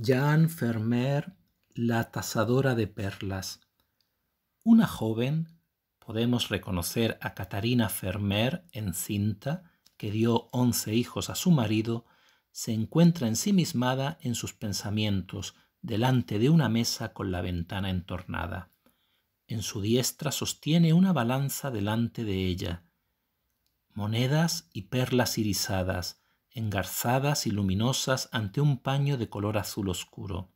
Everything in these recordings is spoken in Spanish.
Jean Fermer, la tasadora de perlas. Una joven, podemos reconocer a Catarina Fermer en cinta, que dio once hijos a su marido, se encuentra ensimismada en sus pensamientos, delante de una mesa con la ventana entornada. En su diestra sostiene una balanza delante de ella. Monedas y perlas irisadas, engarzadas y luminosas ante un paño de color azul oscuro.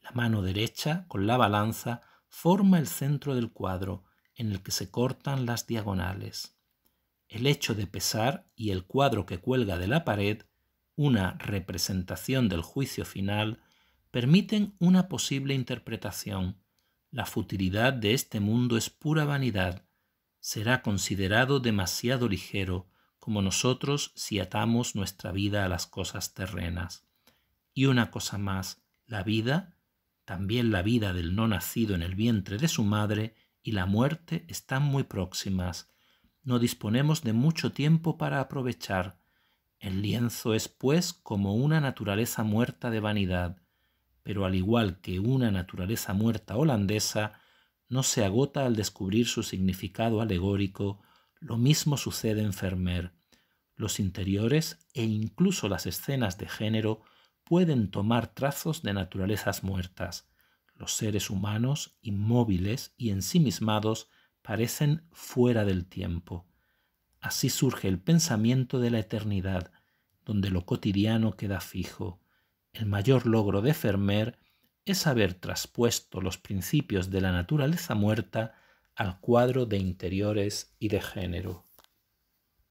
La mano derecha, con la balanza, forma el centro del cuadro, en el que se cortan las diagonales. El hecho de pesar y el cuadro que cuelga de la pared, una representación del juicio final, permiten una posible interpretación. La futilidad de este mundo es pura vanidad. Será considerado demasiado ligero, como nosotros si atamos nuestra vida a las cosas terrenas. Y una cosa más, la vida, también la vida del no nacido en el vientre de su madre, y la muerte están muy próximas. No disponemos de mucho tiempo para aprovechar. El lienzo es, pues, como una naturaleza muerta de vanidad, pero al igual que una naturaleza muerta holandesa, no se agota al descubrir su significado alegórico lo mismo sucede en Fermer. Los interiores e incluso las escenas de género pueden tomar trazos de naturalezas muertas. Los seres humanos, inmóviles y ensimismados, parecen fuera del tiempo. Así surge el pensamiento de la eternidad, donde lo cotidiano queda fijo. El mayor logro de Fermer es haber traspuesto los principios de la naturaleza muerta al cuadro de interiores y de género.